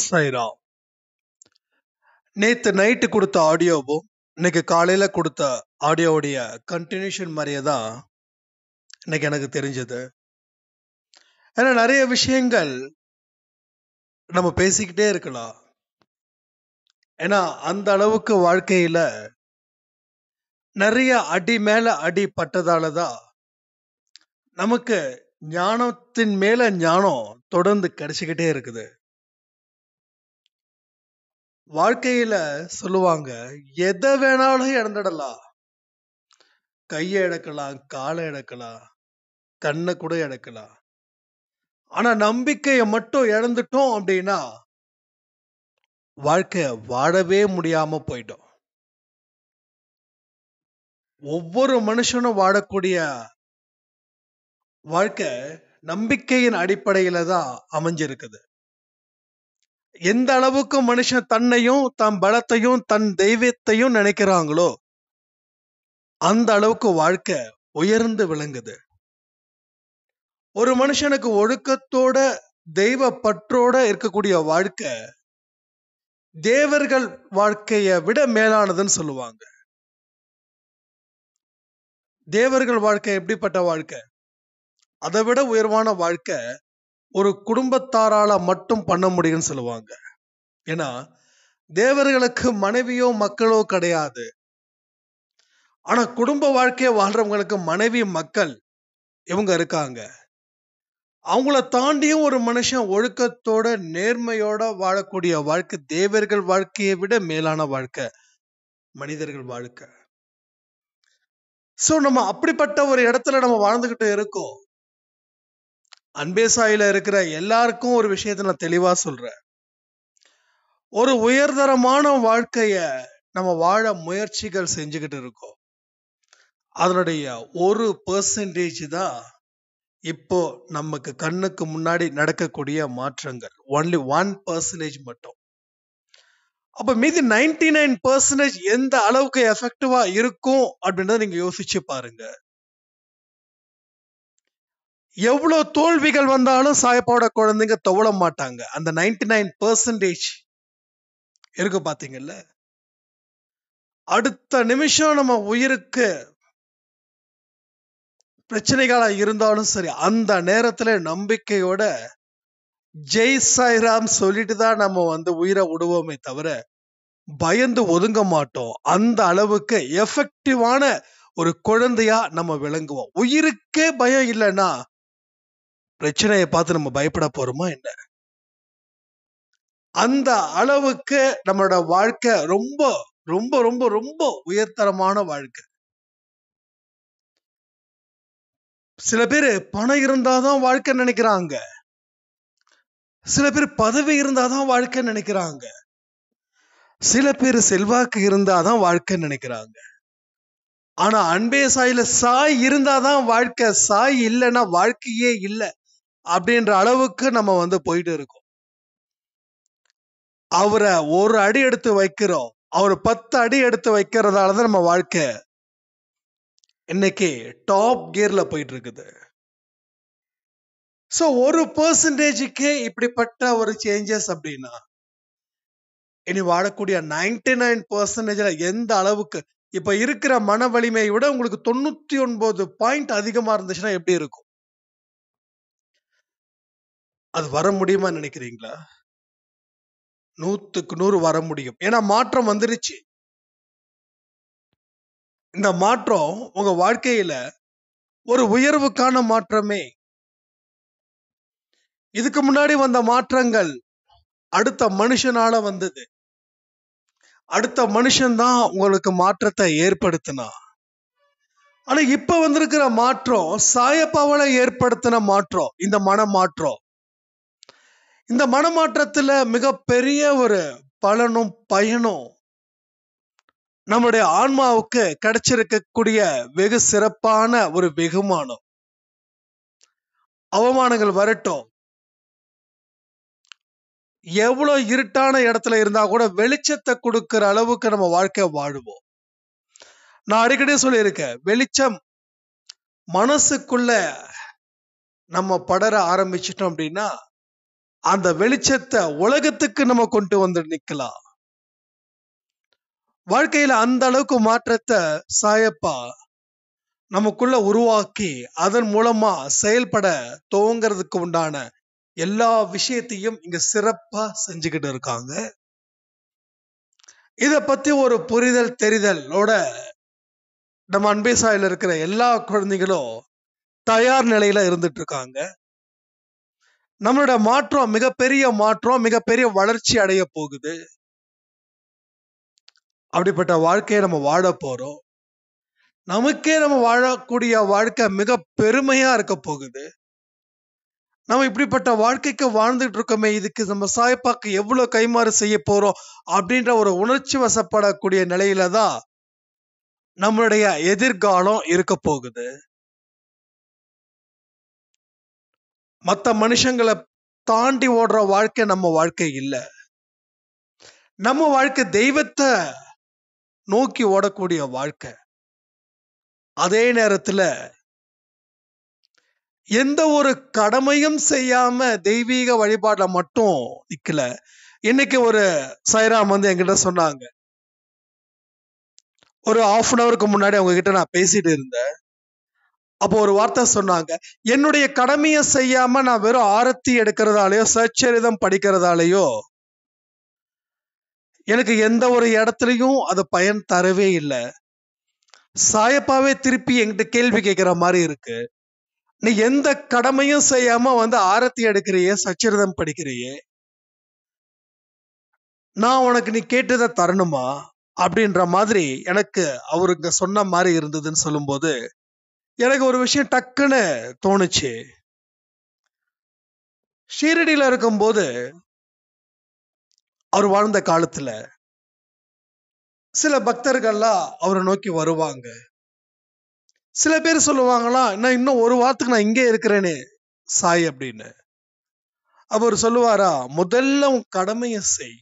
சைராம் நேத்து நைட்டு கொடுத்த ஆடியோவும் இன்னைக்கு காலையில கொடுத்த ஆடியோவுடைய கண்டினியூஷன் மாதிரியே தான் இன்னைக்கு எனக்கு தெரிஞ்சது ஏன்னா நிறைய விஷயங்கள் நம்ம பேசிக்கிட்டே இருக்கலாம் ஏன்னா அந்த அளவுக்கு வாழ்க்கையில நிறைய அடி மேல அடி பட்டதால தான் நமக்கு ஞானத்தின் மேல ஞானம் தொடர்ந்து கிடைச்சிக்கிட்டே இருக்குது வாழ்க்கையில சொல்லுவாங்க எதை வேணாலும் இழந்துடலாம் கையை எடுக்கலாம் காலை எடுக்கலாம் கண்ணை கூட எடுக்கலாம் ஆனா நம்பிக்கையை மட்டும் இழந்துட்டோம் அப்படின்னா வாழ்க்கைய வாழவே முடியாம போயிடும் ஒவ்வொரு மனுஷனும் வாழக்கூடிய வாழ்க்கை நம்பிக்கையின் அடிப்படையில தான் அமைஞ்சிருக்குது எந்த அளவுக்கு மனுஷன் தன்னையும் தன் பலத்தையும் தன் தெய்வத்தையும் நினைக்கிறாங்களோ அந்த அளவுக்கு வாழ்க்கை உயர்ந்து விளங்குது ஒரு மனுஷனுக்கு ஒழுக்கத்தோட தெய்வ பற்றோட இருக்கக்கூடிய வாழ்க்கை தேவர்கள் வாழ்க்கைய விட மேலானதுன்னு சொல்லுவாங்க தேவர்கள் வாழ்க்கை எப்படிப்பட்ட வாழ்க்கை அதை விட உயர்வான வாழ்க்கை ஒரு குடும்பத்தாரால மட்டும் பண்ண முடியும்னு சொல்லுவாங்க ஏன்னா தேவர்களுக்கு மனைவியோ மக்களோ கிடையாது ஆனா குடும்ப வாழ்க்கையை வாழ்றவங்களுக்கு மனைவி மக்கள் இவங்க இருக்காங்க அவங்கள தாண்டியும் ஒரு மனுஷன் ஒழுக்கத்தோட நேர்மையோட வாழக்கூடிய வாழ்க்கை தேவர்கள் வாழ்க்கையை விட மேலான வாழ்க்கை மனிதர்கள் வாழ்க்கை சோ நம்ம அப்படிப்பட்ட ஒரு இடத்துல நம்ம வாழ்ந்துகிட்டு இருக்கோம் அன்பேசாயில இருக்கிற எல்லாருக்கும் ஒரு விஷயத்த நான் தெளிவா சொல்றேன் ஒரு உயர்தரமான வாழ்க்கைய நம்ம வாழ முயற்சிகள் செஞ்சுக்கிட்டு இருக்கோம் அதனுடைய ஒரு பர்சன்டேஜ் தான் இப்போ நமக்கு கண்ணுக்கு முன்னாடி நடக்கக்கூடிய மாற்றங்கள் ஒன்லி ஒன் பர்சன்டேஜ் மட்டும் அப்ப மீதி நைன்டி நைன் பர்சன்டேஜ் எந்த அளவுக்கு எஃபெக்டிவா இருக்கும் அப்படின்றத நீங்க யோசிச்சு பாருங்க எவ்வளோ தோல்விகள் வந்தாலும் சாயப்பாவோட குழந்தைங்க தவள மாட்டாங்க அந்த நைன்டி நைன் பர்சன்டேஜ் இருக்கு பார்த்தீங்கல்ல அடுத்த நிமிஷம் நம்ம உயிருக்கு பிரச்சனைகளாக இருந்தாலும் சரி அந்த நேரத்தில் நம்பிக்கையோட ஜெய் சாய்ராம் சொல்லிட்டு தான் நம்ம வந்து உயிரை விடுவோமே தவிர பயந்து ஒதுங்க மாட்டோம் அந்த அளவுக்கு எஃபெக்டிவான ஒரு குழந்தையா நம்ம விளங்குவோம் உயிருக்கே பயம் இல்லைன்னா பிரச்சனையை பார்த்து நம்ம பயப்பட போறோமா என்ன அந்த அளவுக்கு நம்மளோட வாழ்க்கை ரொம்ப ரொம்ப ரொம்ப ரொம்ப உயர்தரமான வாழ்க்கை சில பேர் பணம் இருந்தாதான் வாழ்க்கை நினைக்கிறாங்க சில பேர் பதவி இருந்தாதான் வாழ்க்கை நினைக்கிறாங்க சில பேர் செல்வாக்கு இருந்தாதான் வாழ்க்கை நினைக்கிறாங்க ஆனா அன்பே சாயில சாய் இருந்தாதான் வாழ்க்கை சாய் இல்லைன்னா வாழ்க்கையே இல்லை அப்படின்ற அளவுக்கு நம்ம வந்து போயிட்டு இருக்கோம் அவரை ஒரு அடி எடுத்து வைக்கிறோம் அவர் பத்து அடி எடுத்து வைக்கிறதால தான் நம்ம வாழ்க்கை இன்னைக்கு டாப் கியர்ல போயிட்டு இருக்குது ஸோ ஒரு பர்சன்டேஜுக்கு இப்படிப்பட்ட ஒரு சேஞ்சஸ் அப்படின்னா இனி வாழக்கூடிய நைன்டி நைன் பர்சன்டேஜ்ல எந்த அளவுக்கு இப்ப இருக்கிற மன வலிமையை விட உங்களுக்கு தொண்ணூத்தி ஒன்பது பாயிண்ட் அதிகமா இருந்துச்சுன்னா எப்படி இருக்கும் அது வர முடியுமா நினைக்கிறீங்களா நூத்துக்கு நூறு வர முடியும் ஏன்னா மாற்றம் வந்துருச்சு இந்த மாற்றம் உங்க வாழ்க்கையில ஒரு உயர்வுக்கான மாற்றமே இதுக்கு முன்னாடி வந்த மாற்றங்கள் அடுத்த மனுஷனால வந்தது அடுத்த மனுஷன்தான் உங்களுக்கு மாற்றத்தை ஏற்படுத்தினா ஆனா இப்ப வந்திருக்கிற மாற்றம் சாயப்பாவளை ஏற்படுத்தின மாற்றம் இந்த மன மாற்றம் இந்த மனமாற்றத்தில் மிகப்பெரிய ஒரு பலனும் பயனும் நம்முடைய ஆன்மாவுக்கு கிடைச்சிருக்கக்கூடிய வெகு சிறப்பான ஒரு வெகுமானம் அவமானங்கள் வரட்டும் எவ்வளோ இருட்டான இடத்துல இருந்தா கூட வெளிச்சத்தை கொடுக்கிற அளவுக்கு நம்ம வாழ்க்கை வாழுவோம் நான் அடிக்கடி சொல்லியிருக்கேன் வெளிச்சம் மனசுக்குள்ள நம்ம படர ஆரம்பிச்சிட்டோம் அப்படின்னா அந்த வெளிச்சத்தை உலகத்துக்கு நம்ம கொண்டு வந்து நிக்கலாம் வாழ்க்கையில அந்த அளவுக்கு மாற்றத்தை சாயப்பா நமக்குள்ள உருவாக்கி அதன் மூலமா செயல்பட துவங்கிறதுக்கு உண்டான எல்லா விஷயத்தையும் இங்க சிறப்பா செஞ்சுக்கிட்டு இருக்காங்க இத பத்தி ஒரு புரிதல் தெரிதலோட நம்ம அன்பேசாயில இருக்கிற எல்லா குழந்தைகளும் தயார் நிலையில இருந்துட்டு இருக்காங்க நம்மளோட மாற்றம் மிகப்பெரிய மாற்றம் மிகப்பெரிய வளர்ச்சி அடைய போகுது அப்படிப்பட்ட வாழ்க்கையை நம்ம வாழ போறோம் நமக்கே நம்ம வாழக்கூடிய வாழ்க்கை மிக பெருமையா இருக்க போகுது நம்ம இப்படிப்பட்ட வாழ்க்கைக்கு வாழ்ந்துட்டு இருக்கோமே இதுக்கு நம்ம சாய்ப்பாக்கு எவ்வளவு கைமாறு செய்ய போறோம் அப்படின்ற ஒரு உணர்ச்சி வசப்படக்கூடிய நிலையில தான் நம்மளுடைய எதிர்காலம் இருக்க போகுது மற்ற மனுஷங்களை தாண்டி ஓடுற வாழ்க்கை நம்ம வாழ்க்கை இல்லை நம்ம வாழ்க்கை தெய்வத்தை நோக்கி ஓடக்கூடிய வாழ்க்கை அதே நேரத்தில் எந்த ஒரு கடமையும் செய்யாம தெய்வீக வழிபாடுல மட்டும் நிக்கல இன்னைக்கு ஒரு சைராம் வந்து என்கிட்ட சொன்னாங்க ஒரு ஆஃப் அன் அவருக்கு முன்னாடி அவங்க கிட்ட நான் பேசிட்டு இருந்தேன் அப்போ ஒரு வார்த்தை சொன்னாங்க என்னுடைய கடமையை செய்யாம நான் வெறும் ஆரத்தி எடுக்கிறதாலேயோ சச்சரிதம் படிக்கிறதாலேயோ எனக்கு எந்த ஒரு இடத்துலையும் அது பயன் தரவே இல்லை சாயப்பாவே திருப்பி என்கிட்ட கேள்வி கேட்கிற மாதிரி இருக்கு நீ எந்த கடமையும் செய்யாம வந்து ஆரத்தி எடுக்கிறியே சச்சரிதம் படிக்கிறியே நான் உனக்கு நீ கேட்டதை தரணுமா அப்படின்ற மாதிரி எனக்கு அவருங்க சொன்ன மாதிரி இருந்ததுன்னு சொல்லும்போது எனக்கு ஒரு விஷயம் டக்குன்னு தோணுச்சு ஷீரடியில் இருக்கும்போது அவர் வாழ்ந்த காலத்துல சில பக்தர்கள்லாம் அவரை நோக்கி வருவாங்க சில பேர் சொல்லுவாங்களாம் நான் இன்னும் ஒரு வாரத்துக்கு நான் இங்கே இருக்கிறேனே சாய் அப்படின்னு அவர் சொல்லுவாரா முதல்ல உன் கடமையை செய்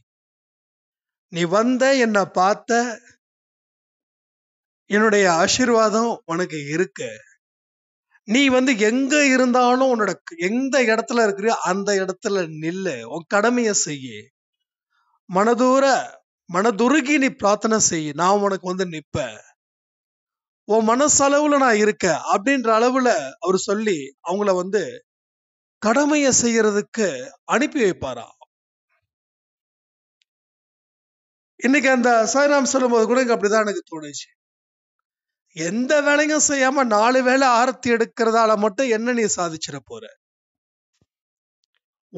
நீ வந்த என்னை பார்த்த என்னுடைய ஆசிர்வாதம் உனக்கு இருக்க நீ வந்து எங்க இருந்தாலும் உன்னோட எந்த இடத்துல இருக்கிறியோ அந்த இடத்துல நில்லு உன் கடமையை செய்ய மனதூர மனதுருகி நீ பிரார்த்தனை செய் நான் உனக்கு வந்து நிப்ப உன் மனசளவுல நான் இருக்க அப்படின்ற அளவுல அவர் சொல்லி அவங்கள வந்து கடமையை செய்யறதுக்கு அனுப்பி வைப்பாரா இன்னைக்கு அந்த சாய்ராம் சொல்லும் போது கூட அப்படிதான் எனக்கு தோணுச்சு எந்த வேலையும் செய்யாம நாலு வேலை ஆரத்தி எடுக்கிறதால மட்டும் என்ன நீ சாதிச்சிட போற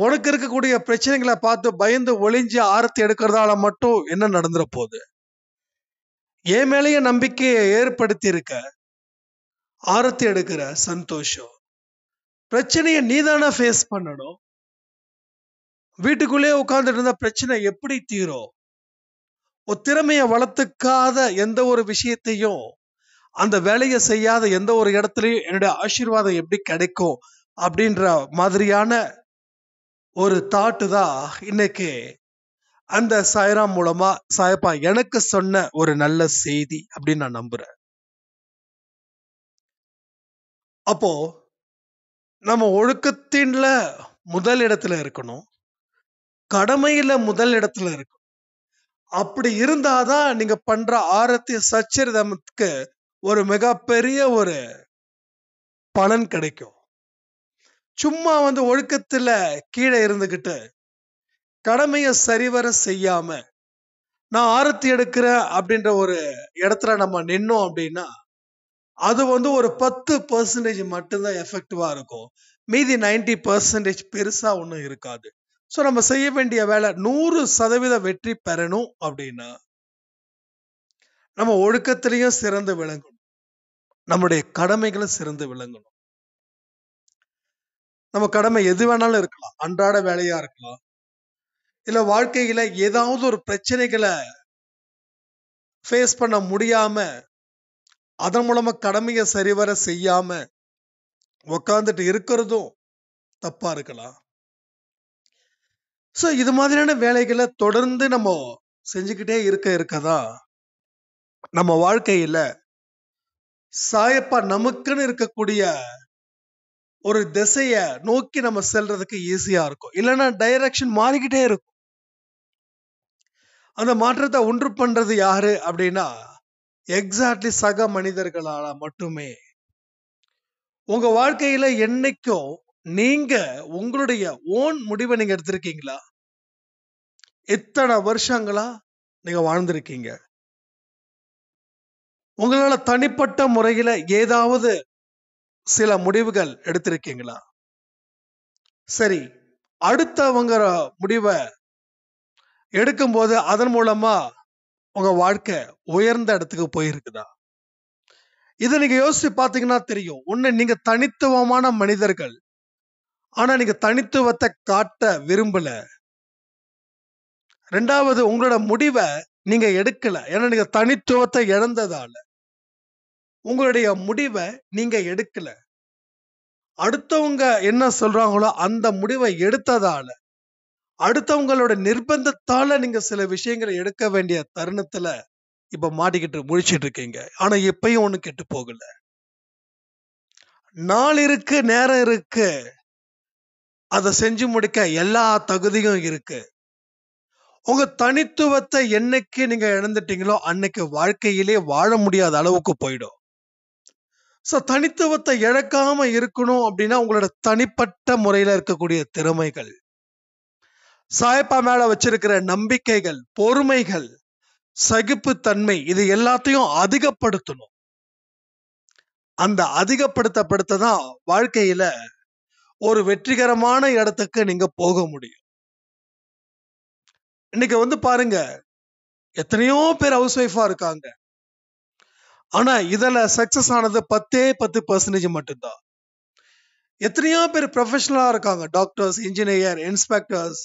உனக்கு இருக்கக்கூடிய பிரச்சனைகளை பார்த்து பயந்து ஒளிஞ்சு ஆரத்தி எடுக்கிறதால மட்டும் என்ன நடந்துட போகுது என் மேலேயே நம்பிக்கையை ஏற்படுத்தி இருக்க ஆரத்தி எடுக்கிற சந்தோஷம் பிரச்சனையை நீதானா ஃபேஸ் பண்ணணும் வீட்டுக்குள்ளேயே உட்கார்ந்துட்டு இருந்த பிரச்சனை எப்படி தீரும் ஒரு திறமையை வளர்த்துக்காத எந்த ஒரு விஷயத்தையும் அந்த வேலையை செய்யாத எந்த ஒரு இடத்துலையும் என்னுடைய ஆசீர்வாதம் எப்படி கிடைக்கும் அப்படின்ற மாதிரியான ஒரு தாட்டு தான் இன்னைக்கு அந்த சாயராம் மூலமா சாயப்பா எனக்கு சொன்ன ஒரு நல்ல செய்தி அப்படின்னு நான் நம்புறேன் அப்போ நம்ம ஒழுக்கத்தின்ல முதல் இடத்துல இருக்கணும் கடமையில முதல் இடத்துல இருக்கணும் அப்படி இருந்தாதான் நீங்க பண்ற ஆரத்திய சச்சரிதமத்துக்கு ஒரு மிகப்பெரிய ஒரு பலன் கிடைக்கும் சும்மா வந்து ஒழுக்கத்துல கீழே இருந்துகிட்டு கடமையை சரிவர செய்யாம நான் ஆரத்தி எடுக்கிறேன் அப்படின்ற ஒரு இடத்துல நம்ம நின்னோம் அப்படின்னா அது வந்து ஒரு பத்து பர்சன்டேஜ் மட்டும்தான் எஃபெக்டிவா இருக்கும் மீதி நைன்டி பர்சன்டேஜ் பெருசா ஒண்ணும் இருக்காது ஸோ நம்ம செய்ய வேண்டிய வேலை நூறு சதவீத வெற்றி பெறணும் அப்படின்னா நம்ம ஒழுக்கத்திலையும் சிறந்து விளங்கணும் நம்முடைய கடமைகளை சிறந்து விளங்கணும் நம்ம கடமை எது வேணாலும் இருக்கலாம் அன்றாட வேலையா இருக்கலாம் இல்ல வாழ்க்கையில ஏதாவது ஒரு பிரச்சனைகளை ஃபேஸ் பண்ண முடியாம அதன் மூலமா கடமையை சரிவர செய்யாம உக்காந்துட்டு இருக்கிறதும் தப்பா இருக்கலாம் சோ இது மாதிரியான வேலைகளை தொடர்ந்து நம்ம செஞ்சுக்கிட்டே இருக்க இருக்கதான் நம்ம வாழ்க்கையில சாயப்பா நமக்குன்னு இருக்கக்கூடிய ஒரு திசைய நோக்கி நம்ம செல்றதுக்கு ஈஸியா இருக்கும் இல்லைன்னா டைரக்ஷன் மாறிக்கிட்டே இருக்கும் அந்த மாற்றத்தை ஒன்று பண்றது யாரு அப்படின்னா எக்ஸாக்ட்லி சக மனிதர்களால மட்டுமே உங்க வாழ்க்கையில என்னைக்கும் நீங்க உங்களுடைய ஓன் முடிவை நீங்க எடுத்திருக்கீங்களா எத்தனை வருஷங்களா நீங்க வாழ்ந்திருக்கீங்க உங்களால் தனிப்பட்ட முறையில் ஏதாவது சில முடிவுகள் எடுத்திருக்கீங்களா சரி அடுத்தவங்கிற முடிவை எடுக்கும்போது அதன் மூலமா உங்க வாழ்க்கை உயர்ந்த இடத்துக்கு போயிருக்குதா இதை நீங்க யோசிச்சு பார்த்தீங்கன்னா தெரியும் ஒன்று நீங்க தனித்துவமான மனிதர்கள் ஆனா நீங்க தனித்துவத்தை காட்ட விரும்பல ரெண்டாவது உங்களோட முடிவை நீங்க எடுக்கல ஏன்னா நீங்க தனித்துவத்தை இழந்ததால உங்களுடைய முடிவை நீங்க எடுக்கல அடுத்தவங்க என்ன சொல்றாங்களோ அந்த முடிவை எடுத்ததால அடுத்தவங்களோட நிர்பந்தத்தால நீங்க சில விஷயங்களை எடுக்க வேண்டிய தருணத்துல இப்ப மாட்டிக்கிட்டு முடிச்சிட்டு இருக்கீங்க ஆனா எப்பயும் ஒண்ணு கெட்டு போகல நாள் இருக்கு நேரம் இருக்கு அதை செஞ்சு முடிக்க எல்லா தகுதியும் இருக்கு உங்க தனித்துவத்தை என்னைக்கு நீங்க இழந்துட்டீங்களோ அன்னைக்கு வாழ்க்கையிலே வாழ முடியாத அளவுக்கு போயிடும் ஸோ தனித்துவத்தை இழக்காம இருக்கணும் அப்படின்னா உங்களோட தனிப்பட்ட முறையில இருக்கக்கூடிய திறமைகள் சாயப்பா மேல வச்சிருக்கிற நம்பிக்கைகள் பொறுமைகள் சகிப்புத்தன்மை இது எல்லாத்தையும் அதிகப்படுத்தணும் அந்த அதிகப்படுத்தப்படுத்த தான் வாழ்க்கையில ஒரு வெற்றிகரமான இடத்துக்கு நீங்க போக முடியும் இன்னைக்கு வந்து பாருங்க எத்தனையோ பேர் ஹவுஸ் ஒய்ஃபா இருக்காங்க ஆனா இதுல சக்சஸ் ஆனது பத்தே பத்து பர்சன்டேஜ் மட்டும்தான் எத்தனையோ பேர் ப்ரொஃபஷனலா இருக்காங்க doctors engineer inspectors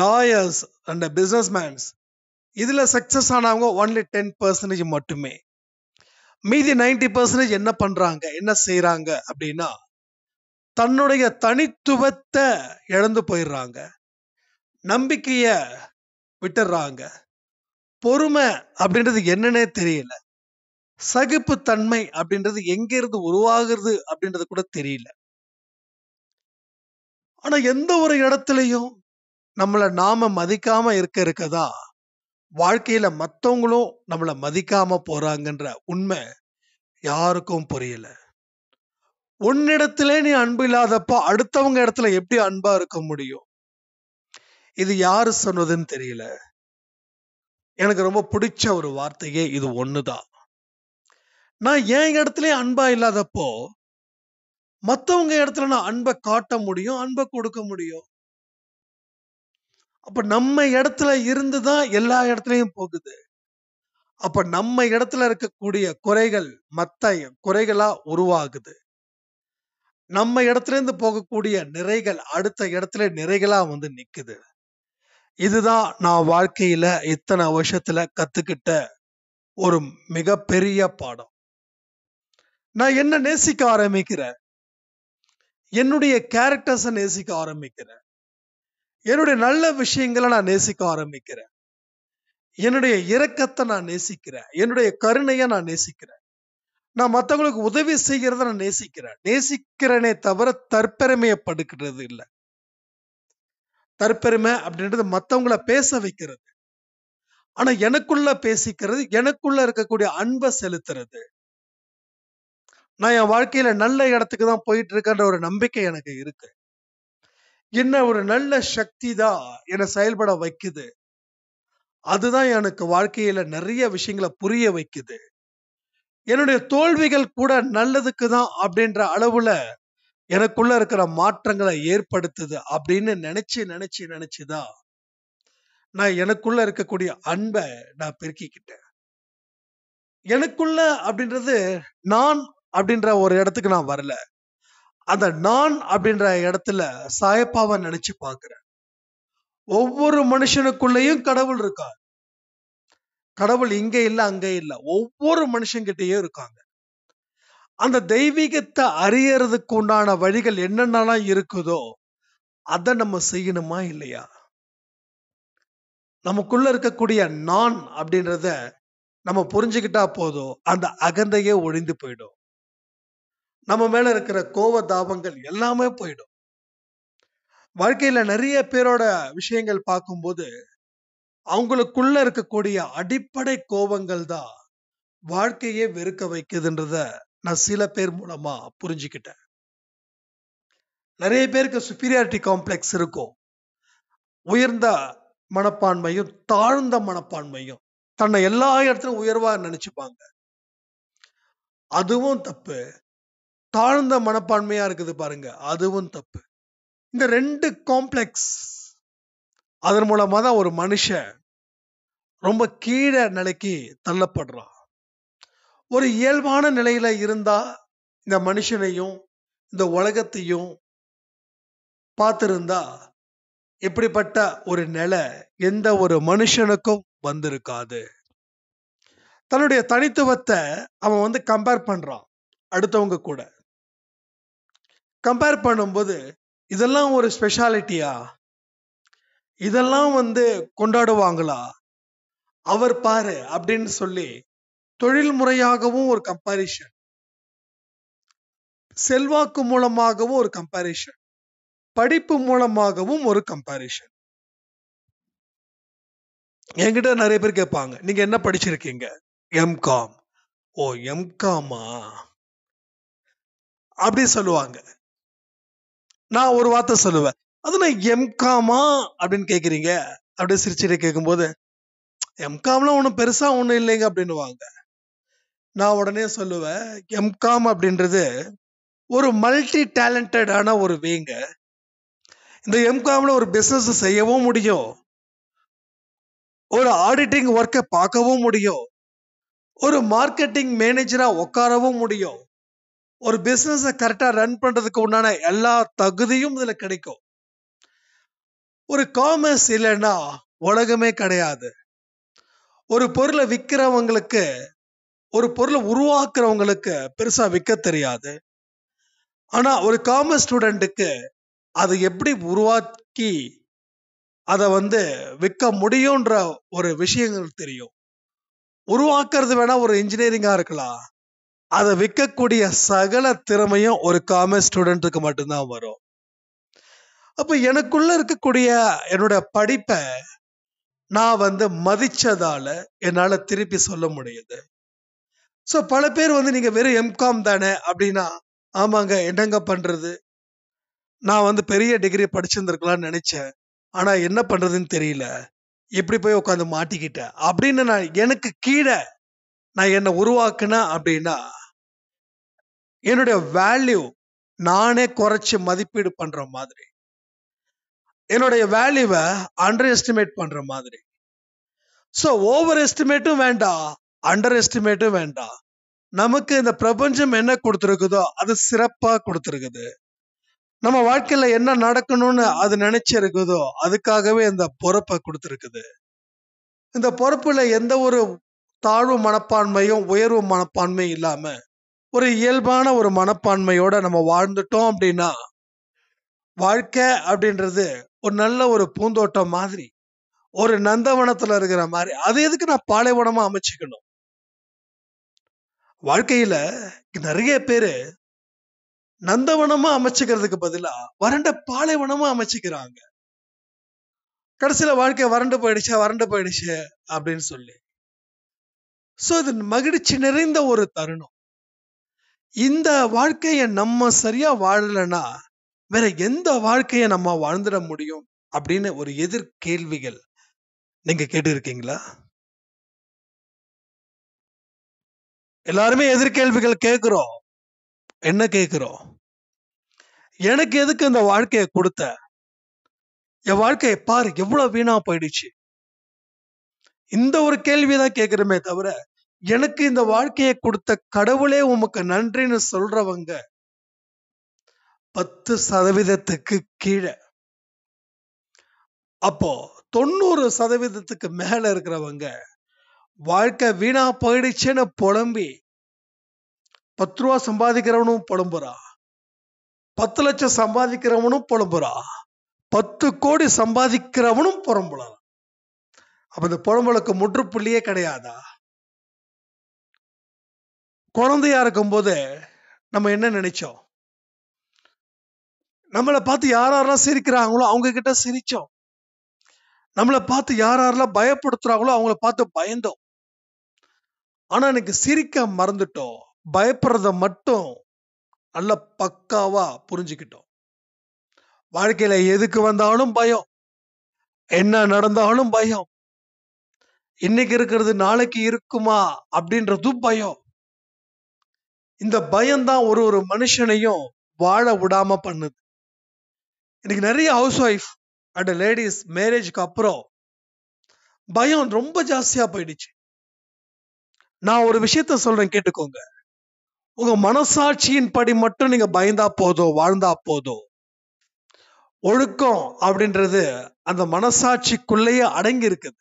lawyers and business mens இதுல சக்சஸ் ஆனவங்க ஒன்லி டென் பர்சன்டேஜ் மட்டுமே மீதி நைன்டி பர்சன்டேஜ் என்ன பண்றாங்க என்ன செய்யறாங்க அப்படின்னா தன்னுடைய தனித்துவத்தை இழந்து போயிடுறாங்க நம்பிக்கைய விட்டுடுறாங்க பொறுமை அப்படின்றது என்னன்னே தெரியல சகிப்பு தன்மை அப்படின்றது எங்கிருந்து உருவாகிறது அப்படின்றது கூட தெரியல ஆனா எந்த ஒரு இடத்துலையும் நம்மளை நாம மதிக்காம இருக்க இருக்கதா வாழ்க்கையில மற்றவங்களும் நம்மளை மதிக்காம போறாங்கன்ற உண்மை யாருக்கும் புரியல உன்னிடத்திலே நீ அன்பு இல்லாதப்ப அடுத்தவங்க இடத்துல எப்படி அன்பா இருக்க முடியும் இது யாரு சொன்னதுன்னு தெரியல எனக்கு ரொம்ப பிடிச்ச ஒரு வார்த்தையே இது ஒண்ணுதான் நான் என் இடத்துல அன்பா இல்லாதப்போ மத்தவங்க இடத்துல நான் அன்பை காட்ட முடியும் அன்பை கொடுக்க முடியும் அப்ப நம்ம இடத்துல இருந்துதான் எல்லா இடத்துலயும் போகுது அப்ப நம்ம இடத்துல இருக்கக்கூடிய குறைகள் மத்த குறைகளா உருவாகுது நம்ம இடத்துல இருந்து போகக்கூடிய நிறைகள் அடுத்த இடத்துல நிறைகளா வந்து நிக்குது இதுதான் நான் வாழ்க்கையில இத்தனை வருஷத்துல கத்துக்கிட்ட ஒரு மிகப்பெரிய பாடம் நான் என்ன நேசிக்க ஆரம்பிக்கிறேன் என்னுடைய கேரக்டர்ஸை நேசிக்க ஆரம்பிக்கிறேன் என்னுடைய நல்ல விஷயங்களை நான் நேசிக்க ஆரம்பிக்கிறேன் என்னுடைய இரக்கத்தை நான் நேசிக்கிறேன் என்னுடைய கருணையை நான் நேசிக்கிறேன் நான் மற்றவங்களுக்கு உதவி செய்கிறத நான் நேசிக்கிறேன் நேசிக்கிறேனே தவிர தற்பெருமையை படுக்கிறது இல்லை தற்பெருமை அப்படின்றது மற்றவங்கள பேச வைக்கிறது ஆனா எனக்குள்ள பேசிக்கிறது எனக்குள்ள இருக்கக்கூடிய அன்பை செலுத்துறது நான் என் வாழ்க்கையில நல்ல இடத்துக்கு தான் போயிட்டு இருக்கன்ற ஒரு நம்பிக்கை எனக்கு இருக்கு என்ன ஒரு நல்ல சக்தி தான் என்னை செயல்பட வைக்குது அதுதான் எனக்கு வாழ்க்கையில நிறைய விஷயங்களை புரிய வைக்குது என்னுடைய தோல்விகள் கூட நல்லதுக்கு தான் அப்படின்ற அளவுல எனக்குள்ள இருக்கிற மாற்றங்களை ஏற்படுத்துது அப்படின்னு நினைச்சு நினைச்சு நினைச்சுதான் நான் எனக்குள்ள இருக்கக்கூடிய அன்பை நான் பெருக்கிக்கிட்டேன் எனக்குள்ள அப்படின்றது நான் அப்படின்ற ஒரு இடத்துக்கு நான் வரல அந்த நான் அப்படின்ற இடத்துல சாயப்பாவை நினைச்சு பாக்குறேன் ஒவ்வொரு மனுஷனுக்குள்ளயும் கடவுள் இருக்கா கடவுள் இங்க இல்ல அங்க இல்ல ஒவ்வொரு மனுஷங்கிட்டயும் இருக்காங்க அந்த தெய்வீகத்தை அறியறதுக்கு உண்டான வழிகள் என்னென்னலாம் இருக்குதோ அதை நம்ம செய்யணுமா இல்லையா நமக்குள்ள இருக்கக்கூடிய நான் அப்படின்றத நம்ம புரிஞ்சுக்கிட்டா போதும் அந்த அகந்தையே ஒழிந்து போயிடும் நம்ம மேல இருக்கிற கோவ தாபங்கள் எல்லாமே போயிடும் வாழ்க்கையில நிறைய பேரோட விஷயங்கள் பார்க்கும்போது அவங்களுக்குள்ள இருக்கக்கூடிய அடிப்படை கோபங்கள் தான் வாழ்க்கையே வெறுக்க வைக்குதுன்றத நான் சில பேர் மூலமா புரிஞ்சுக்கிட்டேன் நிறைய பேருக்கு சுப்பீரியாரிட்டி காம்ப்ளெக்ஸ் இருக்கும் உயர்ந்த மனப்பான்மையும் தாழ்ந்த மனப்பான்மையும் தன்னை எல்லா இடத்துலையும் உயர்வா நினைச்சுப்பாங்க அதுவும் தப்பு தாழ்ந்த மனப்பான்மையா இருக்குது பாருங்க அதுவும் தப்பு இந்த ரெண்டு காம்ப்ளெக்ஸ் அதன் மூலமா தான் ஒரு மனுஷன் ரொம்ப கீழே நிலைக்கு தள்ளப்படுறான் ஒரு இயல்பான நிலையில இருந்தா இந்த மனுஷனையும் இந்த உலகத்தையும் பார்த்திருந்தா இப்படிப்பட்ட ஒரு நிலை எந்த ஒரு மனுஷனுக்கும் வந்திருக்காது தன்னுடைய தனித்துவத்தை அவன் வந்து கம்பேர் பண்றான் அடுத்தவங்க கூட கம்பேர் பண்ணும்போது இதெல்லாம் ஒரு ஸ்பெஷாலிட்டியா இதெல்லாம் வந்து கொண்டாடுவாங்களா அவர் பாரு அப்படின்னு சொல்லி தொழில் முறையாகவும் ஒரு கம்பாரிஷன் செல்வாக்கு மூலமாகவும் ஒரு கம்பாரிஷன் படிப்பு மூலமாகவும் ஒரு கம்பாரிஷன் என்கிட்ட நிறைய பேர் கேட்பாங்க நீங்க என்ன படிச்சிருக்கீங்க எம்காம் ஓ எம்காமா அப்படி சொல்லுவாங்க நான் ஒரு வார்த்தை சொல்லுவேன் அது நான் எம்காமா அப்படின்னு கேட்குறீங்க அப்படியே சிரிச்சுட்டு கேட்கும்போது எம்காம்லாம் ஒன்றும் பெருசா ஒன்றும் இல்லைங்க வாங்க நான் உடனே சொல்லுவேன் எம்காம் அப்படின்றது ஒரு மல்டி டேலண்டடான ஒரு வேங்க இந்த எம்காம்ல ஒரு பிஸ்னஸ் செய்யவும் முடியும் ஒரு ஆடிட்டிங் ஒர்க்கை பார்க்கவும் முடியும் ஒரு மார்க்கெட்டிங் மேனேஜராக உட்காரவும் முடியும் ஒரு பிஸ்னஸ் கரெக்டாக ரன் பண்றதுக்கு உண்டான எல்லா தகுதியும் இதுல கிடைக்கும் ஒரு காமர்ஸ் இல்லைன்னா உலகமே கிடையாது ஒரு பொருளை விற்கிறவங்களுக்கு ஒரு பொருளை உருவாக்குறவங்களுக்கு பெருசா விற்க தெரியாது ஆனா ஒரு காமர்ஸ் ஸ்டூடெண்ட்டுக்கு அதை எப்படி உருவாக்கி அதை வந்து விற்க முடியும்ன்ற ஒரு விஷயங்கள் தெரியும் உருவாக்குறது வேணா ஒரு இன்ஜினியரிங்கா இருக்கலாம் அதை விற்கக்கூடிய சகல திறமையும் ஒரு காமர்ஸ் ஸ்டூடெண்ட்டுக்கு மட்டும்தான் வரும் அப்போ எனக்குள்ள இருக்கக்கூடிய என்னோட படிப்பை நான் வந்து மதிச்சதால என்னால திருப்பி சொல்ல முடியுது ஸோ பல பேர் வந்து நீங்கள் வெறும் எம்காம் தானே அப்படின்னா ஆமாங்க என்னங்க பண்ணுறது நான் வந்து பெரிய டிகிரி படிச்சிருந்துருக்கலாம்னு நினச்சேன் ஆனால் என்ன பண்ணுறதுன்னு தெரியல எப்படி போய் உட்காந்து மாட்டிக்கிட்டேன் அப்படின்னு நான் எனக்கு கீழே நான் என்னை உருவாக்குனேன் அப்படின்னா என்னுடைய வேல்யூ நானே குறைச்சி மதிப்பீடு பண்ணுற மாதிரி என்னுடைய வேல்யூவை அண்டர் எஸ்டிமேட் பண்ணுற மாதிரி ஸோ ஓவர் எஸ்டிமேட்டும் வேண்டாம் அண்டர் எஸ்டிமேட்டும் வேண்டாம் நமக்கு இந்த பிரபஞ்சம் என்ன கொடுத்துருக்குதோ அது சிறப்பாக கொடுத்துருக்குது நம்ம வாழ்க்கையில என்ன நடக்கணும்னு அது நினைச்சிருக்குதோ அதுக்காகவே இந்த பொறுப்பை கொடுத்துருக்குது இந்த பொறுப்புல எந்த ஒரு தாழ்வு மனப்பான்மையும் உயர்வு மனப்பான்மையும் இல்லாம ஒரு இயல்பான ஒரு மனப்பான்மையோட நம்ம வாழ்ந்துட்டோம் அப்படின்னா வாழ்க்கை அப்படின்றது ஒரு நல்ல ஒரு பூந்தோட்டம் மாதிரி ஒரு நந்தவனத்துல இருக்கிற மாதிரி அது எதுக்கு நான் பாலைவனமா அமைச்சுக்கணும் வாழ்க்கையில நிறைய பேரு நந்தவனமா அமைச்சுக்கிறதுக்கு பதிலா வறண்ட பாலைவனமா அமைச்சுக்கிறாங்க கடைசியில வாழ்க்கை வறண்டு போயிடுச்சு வறண்டு போயிடுச்சு அப்படின்னு சொல்லி சோ இது மகிழ்ச்சி நிறைந்த ஒரு தருணம் இந்த வாழ்க்கைய நம்ம சரியா வாழலைன்னா வேற எந்த வாழ்க்கைய நம்ம வாழ்ந்துட முடியும் அப்படின்னு ஒரு எதிர்கேள்விகள் நீங்க கேட்டு இருக்கீங்களா எல்லாருமே எதிர்கேள்விகள் கேட்குறோம் என்ன கேட்குறோம் எனக்கு எதுக்கு இந்த வாழ்க்கையை கொடுத்த என் வாழ்க்கையை பாரு எவ்வளோ வீணா போயிடுச்சு இந்த ஒரு கேள்வி தான் கேட்குறமே தவிர எனக்கு இந்த வாழ்க்கையை கொடுத்த கடவுளே உமக்கு நன்றின்னு சொல்றவங்க பத்து சதவீதத்துக்கு கீழே அப்போ தொண்ணூறு சதவீதத்துக்கு மேல இருக்கிறவங்க வாழ்க்கை வீணா போயிடுச்சுன்னு புலம்பி பத்து ரூபா சம்பாதிக்கிறவனும் புலம்புறா பத்து லட்சம் சம்பாதிக்கிறவனும் புலம்புறா பத்து கோடி சம்பாதிக்கிறவனும் புலம்புறான் அப்ப இந்த புலம்புலுக்கு முற்றுப்புள்ளியே கிடையாதா குழந்தையா இருக்கும்போது நம்ம என்ன நினைச்சோம் நம்மளை பார்த்து யார் யாரெல்லாம் சிரிக்கிறாங்களோ அவங்க கிட்ட சிரிச்சோம் நம்மளை பார்த்து யார் யாரெல்லாம் பயப்படுத்துறாங்களோ அவங்கள பார்த்து பயந்தோம் ஆனா எனக்கு சிரிக்க மறந்துட்டோம் பயப்படுறத மட்டும் நல்ல பக்காவா புரிஞ்சுக்கிட்டோம் வாழ்க்கையில எதுக்கு வந்தாலும் பயம் என்ன நடந்தாலும் பயம் இன்னைக்கு இருக்கிறது நாளைக்கு இருக்குமா அப்படின்றதும் பயம் இந்த பயம்தான் ஒரு ஒரு மனுஷனையும் வாழ விடாம பண்ணுது இன்னைக்கு நிறைய ஹவுஸ் ஒய்ஃப் அண்ட் லேடிஸ் மேரேஜ்க்கு அப்புறம் பயம் ரொம்ப ஜாஸ்தியா போயிடுச்சு நான் ஒரு விஷயத்த சொல்றேன் கேட்டுக்கோங்க உங்க மனசாட்சியின் படி மட்டும் நீங்க பயந்தா போதோ வாழ்ந்தா போதோ ஒழுக்கம் அப்படின்றது அந்த மனசாட்சிக்குள்ளேயே அடங்கி இருக்குது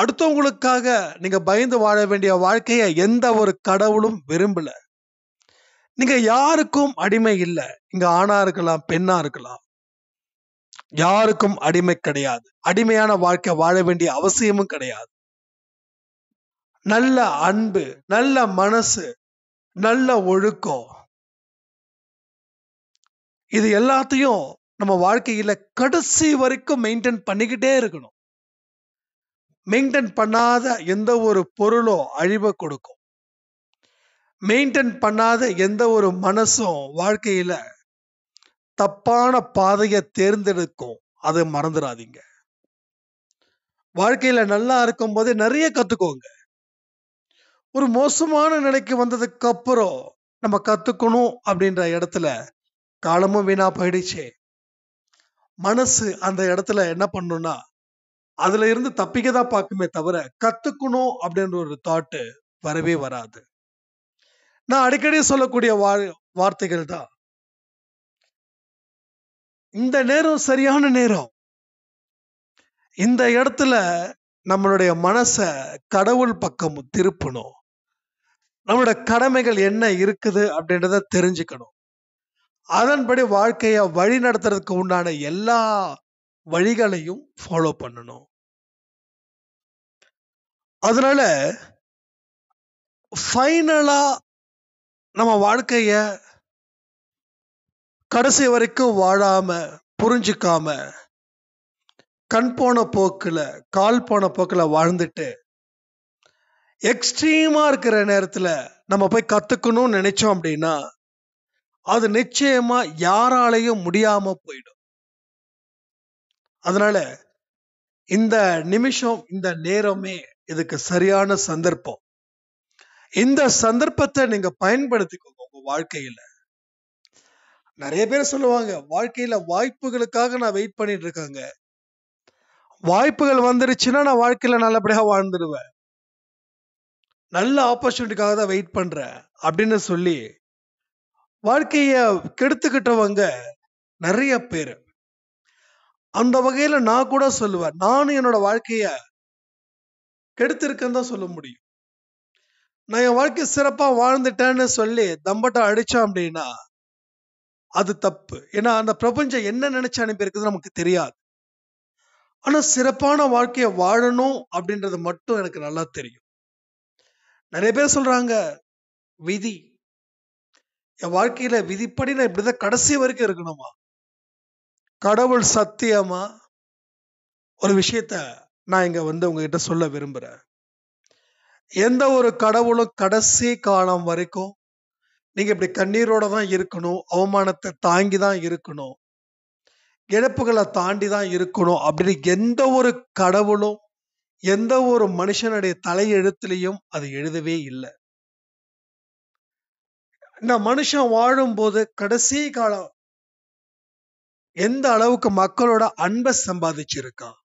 அடுத்தவங்களுக்காக நீங்க பயந்து வாழ வேண்டிய வாழ்க்கையை எந்த ஒரு கடவுளும் விரும்பல நீங்க யாருக்கும் அடிமை இல்லை இங்க ஆணா இருக்கலாம் பெண்ணா இருக்கலாம் யாருக்கும் அடிமை கிடையாது அடிமையான வாழ்க்கை வாழ வேண்டிய அவசியமும் கிடையாது நல்ல அன்பு நல்ல மனசு நல்ல ஒழுக்கம் இது எல்லாத்தையும் நம்ம வாழ்க்கையில கடைசி வரைக்கும் மெயின்டைன் பண்ணிக்கிட்டே இருக்கணும் மெயின்டைன் பண்ணாத எந்த ஒரு பொருளும் அழிவை கொடுக்கும் மெயின்டைன் பண்ணாத எந்த ஒரு மனசும் வாழ்க்கையில தப்பான பாதையை தேர்ந்தெடுக்கும் அதை மறந்துடாதீங்க வாழ்க்கையில நல்லா இருக்கும் போது நிறைய கத்துக்கோங்க ஒரு மோசமான நிலைக்கு வந்ததுக்கு அப்புறம் நம்ம கத்துக்கணும் அப்படின்ற இடத்துல காலமும் வீணா போயிடுச்சு மனசு அந்த இடத்துல என்ன பண்ணும்னா அதுல இருந்து தப்பிக்கதா தான் பார்க்குமே தவிர கத்துக்கணும் அப்படின்ற ஒரு தாட்டு வரவே வராது நான் அடிக்கடி சொல்லக்கூடிய வார்த்தைகள் தான் இந்த நேரம் சரியான நேரம் இந்த இடத்துல நம்மளுடைய மனச கடவுள் பக்கம் திருப்பணும் நம்மளோட கடமைகள் என்ன இருக்குது அப்படின்றத தெரிஞ்சுக்கணும் அதன்படி வாழ்க்கையை வழி நடத்துறதுக்கு உண்டான எல்லா வழிகளையும் ஃபாலோ பண்ணணும் அதனால ஃபைனலா நம்ம வாழ்க்கைய கடைசி வரைக்கும் வாழாம புரிஞ்சுக்காம கண் போன போக்கில் கால் போன போக்கில் வாழ்ந்துட்டு எக்ஸ்ட்ரீமாக இருக்கிற நேரத்தில் நம்ம போய் கற்றுக்கணும்னு நினைச்சோம் அப்படின்னா அது நிச்சயமா யாராலையும் முடியாம போயிடும் அதனால இந்த நிமிஷம் இந்த நேரமே இதுக்கு சரியான சந்தர்ப்பம் இந்த சந்தர்ப்பத்தை நீங்க பயன்படுத்திக்கோங்க உங்க வாழ்க்கையில நிறைய பேர் சொல்லுவாங்க வாழ்க்கையில வாய்ப்புகளுக்காக நான் வெயிட் பண்ணிட்டு இருக்காங்க வாய்ப்புகள் வந்துருச்சுன்னா நான் வாழ்க்கையில நல்லபடியா வாழ்ந்துருவேன் நல்ல ஆப்பர்ச்சுனிட்டிக்காக தான் வெயிட் பண்ணுறேன் அப்படின்னு சொல்லி வாழ்க்கையை கெடுத்துக்கிட்டவங்க நிறைய பேர் அந்த வகையில் நான் கூட சொல்லுவேன் நானும் என்னோட வாழ்க்கையை கெடுத்திருக்கேன்னு தான் சொல்ல முடியும் நான் என் வாழ்க்கை சிறப்பாக வாழ்ந்துட்டேன்னு சொல்லி தம்பட்டை அடித்தோம் அப்படின்னா அது தப்பு ஏன்னா அந்த பிரபஞ்சம் என்ன நினைச்சு அனுப்பியிருக்குது நமக்கு தெரியாது ஆனால் சிறப்பான வாழ்க்கையை வாழணும் அப்படின்றது மட்டும் எனக்கு நல்லா தெரியும் நிறைய பேர் சொல்றாங்க விதி என் வாழ்க்கையில விதிப்படி நான் இப்படிதான் கடைசி வரைக்கும் இருக்கணுமா கடவுள் சத்தியமா ஒரு விஷயத்த நான் இங்க வந்து உங்ககிட்ட சொல்ல விரும்புறேன் எந்த ஒரு கடவுளும் கடைசி காலம் வரைக்கும் நீங்க இப்படி கண்ணீரோட தான் இருக்கணும் அவமானத்தை தாங்கி தான் இருக்கணும் இழப்புகளை தாண்டி தான் இருக்கணும் அப்படின்னு எந்த ஒரு கடவுளும் எந்த ஒரு மனுஷனுடைய தலையெழுத்துலையும் அது எழுதவே இல்லை இந்த மனுஷன் வாழும்போது கடைசி காலம் எந்த அளவுக்கு மக்களோட அன்பை சம்பாதிச்சிருக்கான்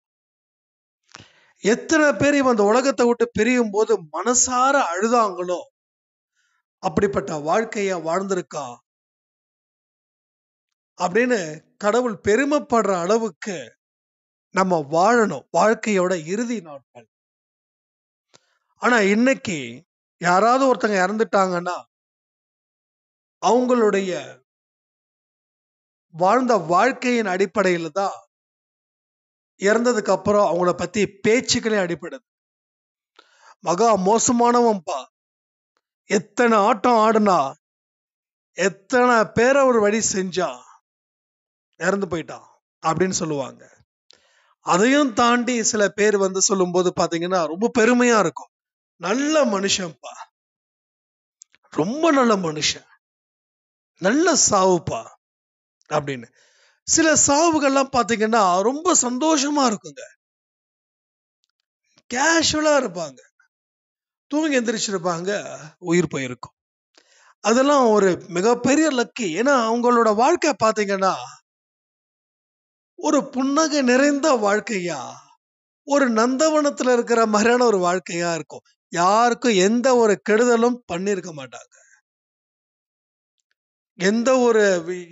எத்தனை பேர் இவன் அந்த உலகத்தை விட்டு பிரியும் போது மனசார அழுதாங்களோ அப்படிப்பட்ட வாழ்க்கைய வாழ்ந்திருக்கா அப்படின்னு கடவுள் பெருமைப்படுற அளவுக்கு நம்ம வாழணும் வாழ்க்கையோட இறுதி நாட்கள் ஆனா இன்னைக்கு யாராவது ஒருத்தங்க இறந்துட்டாங்கன்னா அவங்களுடைய வாழ்ந்த வாழ்க்கையின் அடிப்படையில தான் இறந்ததுக்கு அப்புறம் அவங்கள பத்தி பேச்சுக்களே அடிப்படுது மகா மோசமானவன்பா எத்தனை ஆட்டம் ஆடுனா எத்தனை பேரை ஒரு வழி செஞ்சா இறந்து போயிட்டான் அப்படின்னு சொல்லுவாங்க அதையும் தாண்டி சில பேர் வந்து சொல்லும் போது பாத்தீங்கன்னா ரொம்ப பெருமையா இருக்கும் நல்ல மனுஷன்ப்பா ரொம்ப நல்ல மனுஷன் நல்ல சாவுப்பா அப்படின்னு சில சாவுகள்லாம் பாத்தீங்கன்னா ரொம்ப சந்தோஷமா இருக்குங்க கேஷுவலா இருப்பாங்க தூங்கி எந்திரிச்சிருப்பாங்க உயிர் போயிருக்கும் அதெல்லாம் ஒரு மிகப்பெரிய லக்கி ஏன்னா அவங்களோட வாழ்க்கை பார்த்தீங்கன்னா ஒரு புன்னகை நிறைந்த வாழ்க்கையா ஒரு நந்தவனத்துல இருக்கிற மாதிரியான ஒரு வாழ்க்கையா இருக்கும் யாருக்கும் எந்த ஒரு கெடுதலும் பண்ணிருக்க மாட்டாங்க எந்த ஒரு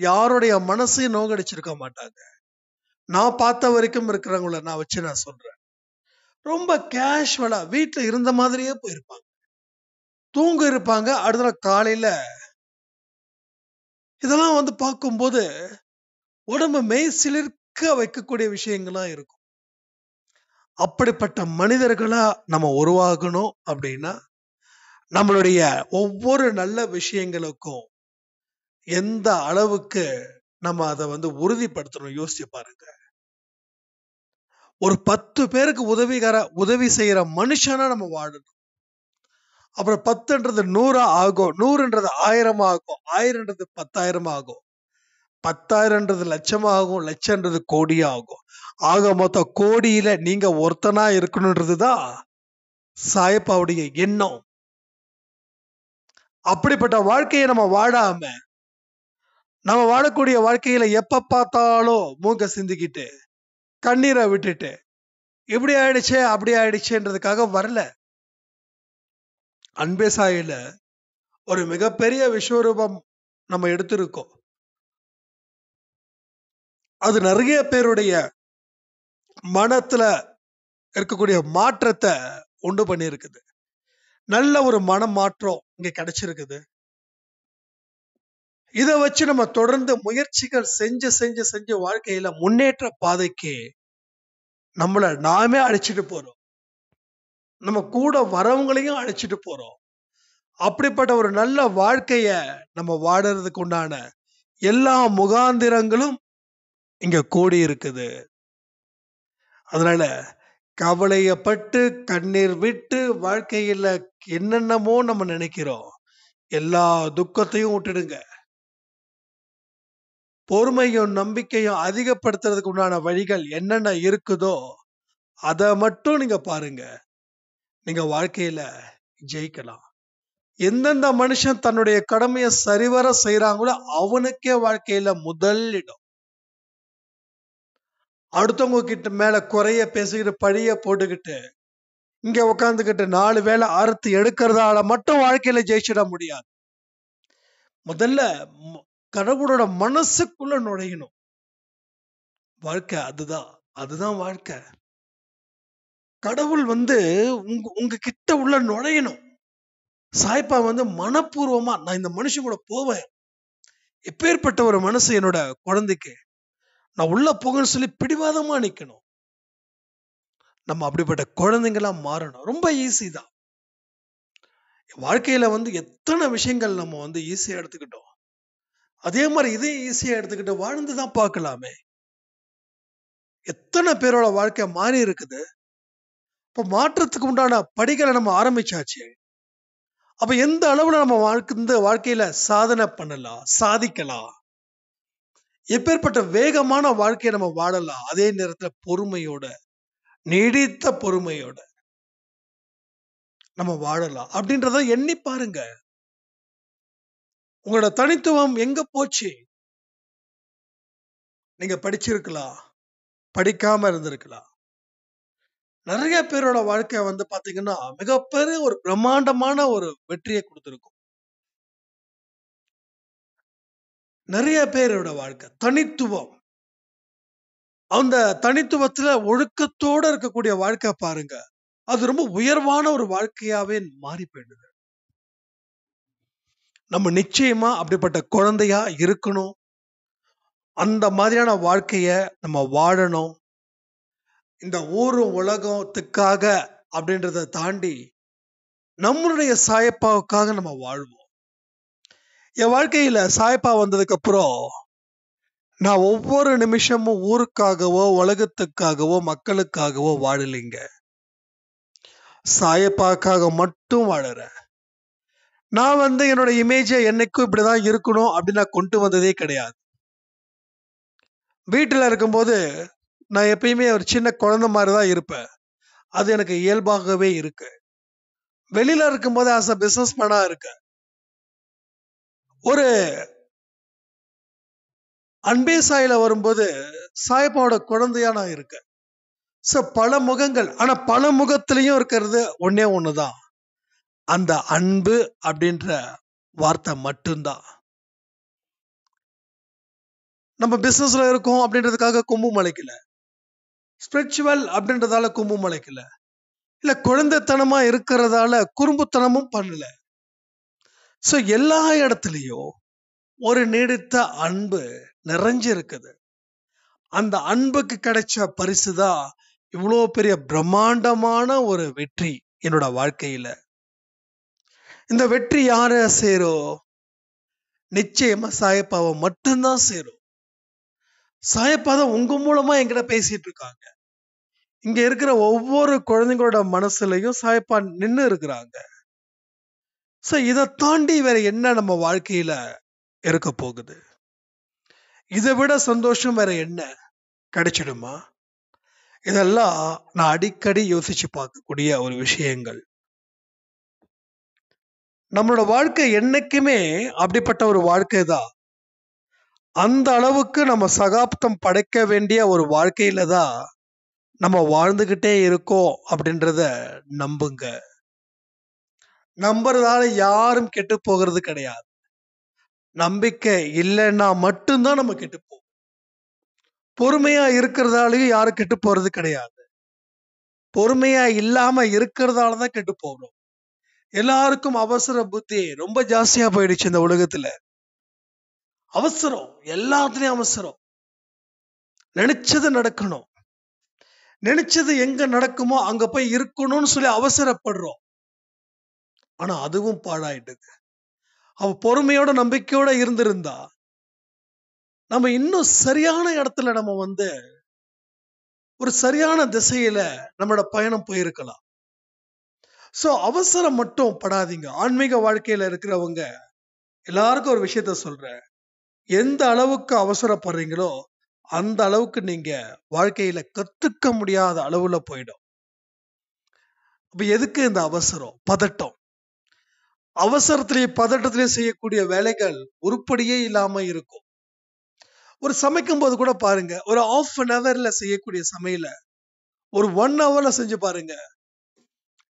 யாருடைய மனசையும் நோக்கடிச்சிருக்க மாட்டாங்க நான் பார்த்த வரைக்கும் இருக்கிறவங்கள நான் வச்சு நான் சொல்றேன் ரொம்ப கேஷுவலா வீட்டுல இருந்த மாதிரியே போயிருப்பாங்க தூங்க இருப்பாங்க அடுத்த நாள் காலையில இதெல்லாம் வந்து பார்க்கும்போது உடம்பு மெய் சிலிர் சிக்க வைக்கக்கூடிய விஷயங்களா இருக்கும் அப்படிப்பட்ட மனிதர்களா நம்ம உருவாகணும் அப்படின்னா நம்மளுடைய ஒவ்வொரு நல்ல விஷயங்களுக்கும் எந்த அளவுக்கு நம்ம அதை வந்து உறுதிப்படுத்தணும் யோசிச்சு பாருங்க ஒரு பத்து பேருக்கு உதவிகர உதவி செய்யற மனுஷனா நம்ம வாழணும் அப்புறம் பத்துன்றது நூறா ஆகும் நூறுன்றது ஆயிரம் ஆகும் ஆயிரம்ன்றது பத்தாயிரம் ஆகும் பத்தாயிரன்றது லட்சமாகும் லட்சன்றது கோடியாகும் ஆக மொத்த கோடியில நீங்க ஒருத்தனா இருக்கணுன்றது தான் சாயப்பாவுடைய எண்ணம் அப்படிப்பட்ட வாழ்க்கையை நம்ம வாழாம நம்ம வாழக்கூடிய வாழ்க்கையில எப்ப பார்த்தாலும் மூக்க சிந்திக்கிட்டு கண்ணீரை விட்டுட்டு இப்படி ஆயிடுச்சே அப்படி ஆயிடுச்சேன்றதுக்காக வரல அன்பே சாயில ஒரு மிகப்பெரிய விஸ்வரூபம் நம்ம எடுத்திருக்கோம் அது நிறைய பேருடைய மனத்துல இருக்கக்கூடிய மாற்றத்தை உண்டு பண்ணியிருக்குது நல்ல ஒரு மன மாற்றம் இங்க கிடைச்சிருக்குது இதை வச்சு நம்ம தொடர்ந்து முயற்சிகள் செஞ்சு செஞ்சு செஞ்சு வாழ்க்கையில முன்னேற்ற பாதைக்கு நம்மளை நாமே அழைச்சிட்டு போறோம் நம்ம கூட வரவங்களையும் அழைச்சிட்டு போறோம் அப்படிப்பட்ட ஒரு நல்ல வாழ்க்கைய நம்ம வாடுறதுக்கு உண்டான எல்லா முகாந்திரங்களும் இங்க கூடி இருக்குது அதனால கவலையப்பட்டு கண்ணீர் விட்டு வாழ்க்கையில என்னென்னமோ நம்ம நினைக்கிறோம் எல்லா துக்கத்தையும் விட்டுடுங்க பொறுமையும் நம்பிக்கையும் அதிகப்படுத்துறதுக்கு உண்டான வழிகள் என்னென்ன இருக்குதோ அதை மட்டும் நீங்க பாருங்க நீங்க வாழ்க்கையில ஜெயிக்கலாம் எந்தெந்த மனுஷன் தன்னுடைய கடமையை சரிவர செய்யறாங்களோ அவனுக்கே வாழ்க்கையில முதலிடம் அடுத்தவங்க கிட்ட மேல குறைய பேசிக்கிட்டு பழிய போட்டுக்கிட்டு இங்க உட்காந்துக்கிட்டு நாலு வேலை அறுத்து எடுக்கிறதால மட்டும் வாழ்க்கையில ஜெயிச்சிட முடியாது முதல்ல கடவுளோட மனசுக்குள்ள நுழையணும் வாழ்க்கை அதுதான் அதுதான் வாழ்க்கை கடவுள் வந்து உங்க உங்க கிட்ட உள்ள நுழையணும் சாய்ப்பா வந்து மனப்பூர்வமா நான் இந்த மனுஷன் கூட போவேன் எப்பேற்பட்ட ஒரு மனசு என்னோட குழந்தைக்கு நான் உள்ள போகணும்னு சொல்லி பிடிவாதமா நிக்கணும் நம்ம அப்படிப்பட்ட குழந்தைங்களா மாறணும் ரொம்ப ஈஸி தான் வாழ்க்கையில வந்து எத்தனை விஷயங்கள் நம்ம வந்து ஈஸியா எடுத்துக்கிட்டோம் அதே மாதிரி இதையும் ஈஸியா எடுத்துக்கிட்டு வாழ்ந்துதான் பார்க்கலாமே எத்தனை பேரோட வாழ்க்கை மாறி இருக்குது இப்போ மாற்றத்துக்கு உண்டான படிகளை நம்ம ஆரம்பிச்சாச்சு அப்ப எந்த அளவுல நம்ம வாழ்க்கை இந்த வாழ்க்கையில சாதனை பண்ணலாம் சாதிக்கலாம் எப்பேற்பட்ட வேகமான வாழ்க்கையை நம்ம வாழலாம் அதே நேரத்தில் பொறுமையோட நீடித்த பொறுமையோட நம்ம வாழலாம் அப்படின்றத எண்ணி பாருங்க உங்களோட தனித்துவம் எங்க போச்சு நீங்க படிச்சிருக்கலாம் படிக்காம இருந்திருக்கலாம் நிறைய பேரோட வாழ்க்கை வந்து பாத்தீங்கன்னா மிகப்பெரிய ஒரு பிரம்மாண்டமான ஒரு வெற்றியை கொடுத்துருக்கும் நிறைய பேரோட வாழ்க்கை தனித்துவம் அந்த தனித்துவத்துல ஒழுக்கத்தோட இருக்கக்கூடிய வாழ்க்கை பாருங்க அது ரொம்ப உயர்வான ஒரு வாழ்க்கையாவே மாறி போயிடுது நம்ம நிச்சயமா அப்படிப்பட்ட குழந்தையா இருக்கணும் அந்த மாதிரியான வாழ்க்கைய நம்ம வாழணும் இந்த ஊரும் உலகத்துக்காக அப்படின்றத தாண்டி நம்மளுடைய சாயப்பாவுக்காக நம்ம வாழ்வோம் என் வாழ்க்கையில் சாய்ப்பா வந்ததுக்கப்புறம் நான் ஒவ்வொரு நிமிஷமும் ஊருக்காகவோ உலகத்துக்காகவோ மக்களுக்காகவோ வாழலைங்க சாயப்பாக்காக மட்டும் வாழறேன் நான் வந்து என்னோட இமேஜை என்னைக்கும் இப்படிதான் இருக்கணும் அப்படின்னு நான் கொண்டு வந்ததே கிடையாது வீட்டில் இருக்கும்போது நான் எப்பயுமே ஒரு சின்ன குழந்தை மாதிரி தான் இருப்பேன் அது எனக்கு இயல்பாகவே இருக்கு வெளியில இருக்கும்போது ஆஸ் அ பிஸ்னஸ் மேனாக இருக்கேன் ஒரு அன்பே சாயில வரும்போது சாயப்பாவோட குழந்தையா நான் இருக்கேன் ஸோ பல முகங்கள் ஆனால் பல முகத்திலையும் இருக்கிறது ஒன்னே ஒன்று தான் அந்த அன்பு அப்படின்ற வார்த்தை மட்டும்தான் நம்ம பிஸ்னஸ்ல இருக்கோம் அப்படின்றதுக்காக கும்பு மலைக்கல ஸ்பிரிச்சுவல் அப்படின்றதால கும்பு மலைக்கல இல்லை குழந்தைத்தனமா இருக்கிறதால குறும்புத்தனமும் பண்ணல ஸோ எல்லா இடத்துலையும் ஒரு நீடித்த அன்பு நிறைஞ்சு இருக்குது அந்த அன்புக்கு கிடைச்ச பரிசு தான் இவ்வளோ பெரிய பிரம்மாண்டமான ஒரு வெற்றி என்னோட வாழ்க்கையில இந்த வெற்றி யார சேரும் நிச்சயமா சாயப்பாவை மட்டும்தான் சேரும் சாயப்பா தான் உங்க மூலமா எங்கிட்ட பேசிட்டு இருக்காங்க இங்க இருக்கிற ஒவ்வொரு குழந்தைங்களோட மனசுலயும் சாயப்பா நின்று இருக்கிறாங்க ஸோ இதை தாண்டி வேற என்ன நம்ம வாழ்க்கையில இருக்க போகுது இதை விட சந்தோஷம் வேற என்ன கிடைச்சிடுமா இதெல்லாம் நான் அடிக்கடி யோசிச்சு பார்க்கக்கூடிய ஒரு விஷயங்கள் நம்மளோட வாழ்க்கை என்னைக்குமே அப்படிப்பட்ட ஒரு வாழ்க்கை தான் அந்த அளவுக்கு நம்ம சகாப்தம் படைக்க வேண்டிய ஒரு வாழ்க்கையில தான் நம்ம வாழ்ந்துகிட்டே இருக்கோம் அப்படின்றத நம்புங்க நம்புறதால யாரும் கெட்டு போகிறது கிடையாது நம்பிக்கை இல்லைன்னா மட்டும்தான் நம்ம கெட்டு போகும் பொறுமையா இருக்கிறதாலையும் யாரும் கெட்டு போறது கிடையாது பொறுமையா இல்லாம இருக்கிறதால தான் கெட்டு போகணும் எல்லாருக்கும் அவசர புத்தி ரொம்ப ஜாஸ்தியா போயிடுச்சு இந்த உலகத்துல அவசரம் எல்லாத்துலயும் அவசரம் நினைச்சது நடக்கணும் நினைச்சது எங்க நடக்குமோ அங்க போய் இருக்கணும்னு சொல்லி அவசரப்படுறோம் ஆனா அதுவும் பாழாயிட்டது அவ பொறுமையோட நம்பிக்கையோட இருந்திருந்தா நம்ம இன்னும் சரியான இடத்துல நம்ம வந்து ஒரு சரியான திசையில நம்மளோட பயணம் போயிருக்கலாம் சோ அவசரம் மட்டும் படாதீங்க ஆன்மீக வாழ்க்கையில இருக்கிறவங்க எல்லாருக்கும் ஒரு விஷயத்த சொல்றேன் எந்த அளவுக்கு அவசரப்படுறீங்களோ அந்த அளவுக்கு நீங்க வாழ்க்கையில கத்துக்க முடியாத அளவுல போயிடும் அப்ப எதுக்கு இந்த அவசரம் பதட்டம் அவசரத்திலேயே பதட்டத்திலே செய்யக்கூடிய வேலைகள் உருப்படியே இல்லாம இருக்கும் ஒரு சமைக்கும் போது கூட பாருங்க ஒரு ஆஃப் அன் ஹவர்ல செய்யக்கூடிய சமையல ஒரு ஒன் ஹவர்ல செஞ்சு பாருங்க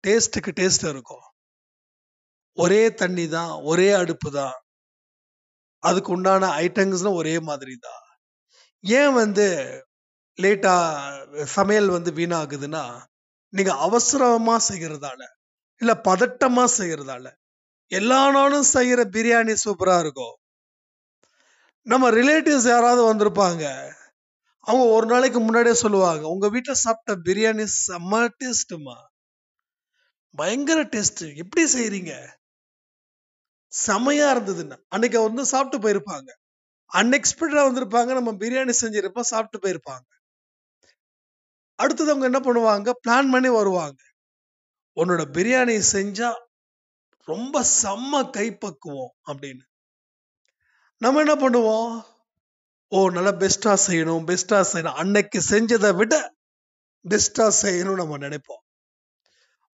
டேஸ்டுக்கு டேஸ்ட் இருக்கும் ஒரே தண்ணி தான் ஒரே அடுப்பு தான் அதுக்கு உண்டான ஐட்டங்ஸ்லாம் ஒரே மாதிரி தான் ஏன் வந்து லேட்டா சமையல் வந்து வீணாகுதுன்னா நீங்க அவசரமா செய்யறதால இல்ல பதட்டமா செய்யறதால எல்லா நாளும் செய்கிற பிரியாணி சூப்பராக இருக்கும் நம்ம ரிலேட்டிவ்ஸ் யாராவது வந்திருப்பாங்க அவங்க ஒரு நாளைக்கு முன்னாடியே சொல்லுவாங்க உங்கள் வீட்டில் சாப்பிட்ட பிரியாணி செம்ம டேஸ்ட்டுமா பயங்கர டேஸ்ட்டு எப்படி செய்கிறீங்க செமையாக இருந்ததுன்னு அன்னைக்கு வந்து சாப்பிட்டு போயிருப்பாங்க அன்எக்ஸ்பெக்டடாக வந்திருப்பாங்க நம்ம பிரியாணி செஞ்சிருப்போம் சாப்பிட்டு போயிருப்பாங்க அடுத்தது அவங்க என்ன பண்ணுவாங்க பிளான் பண்ணி வருவாங்க உன்னோட பிரியாணி செஞ்சால் ரொம்ப செம்ம கைப்பக்குவோம் அப்படின்னு நம்ம என்ன பண்ணுவோம் ஓ நல்லா பெஸ்டா செய்யணும் பெஸ்டா செய்யணும் அன்னைக்கு செஞ்சதை விட பெஸ்டா செய்யணும் நம்ம நினைப்போம்